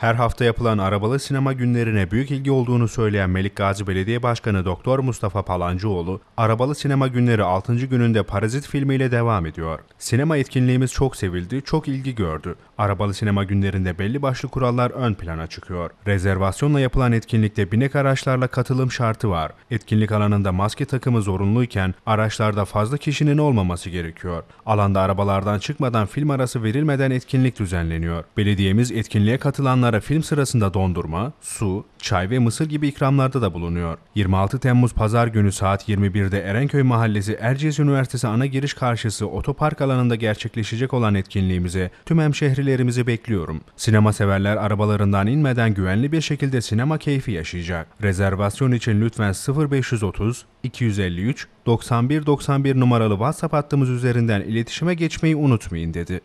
Her hafta yapılan arabalı sinema günlerine büyük ilgi olduğunu söyleyen Melikgazi Belediye Başkanı Doktor Mustafa Palancıoğlu, arabalı sinema günleri 6. gününde Parazit filmiyle devam ediyor. Sinema etkinliğimiz çok sevildi, çok ilgi gördü. Arabalı sinema günlerinde belli başlı kurallar ön plana çıkıyor. Rezervasyonla yapılan etkinlikte binek araçlarla katılım şartı var. Etkinlik alanında maske takımı zorunluyken araçlarda fazla kişinin olmaması gerekiyor. Alanda arabalardan çıkmadan film arası verilmeden etkinlik düzenleniyor. Belediyemiz etkinliğe katılanlara film sırasında dondurma, su, çay ve mısır gibi ikramlarda da bulunuyor. 26 Temmuz Pazar günü saat 21'de Erenköy Mahallesi Erciyes Üniversitesi ana giriş karşısı otopark alanında gerçekleşecek olan etkinliğimize tüm hemşehrili fikirlerimizi bekliyorum. Sinema severler arabalarından inmeden güvenli bir şekilde sinema keyfi yaşayacak. Rezervasyon için lütfen 0530 253 9191 numaralı WhatsApp hattımız üzerinden iletişime geçmeyi unutmayın dedi.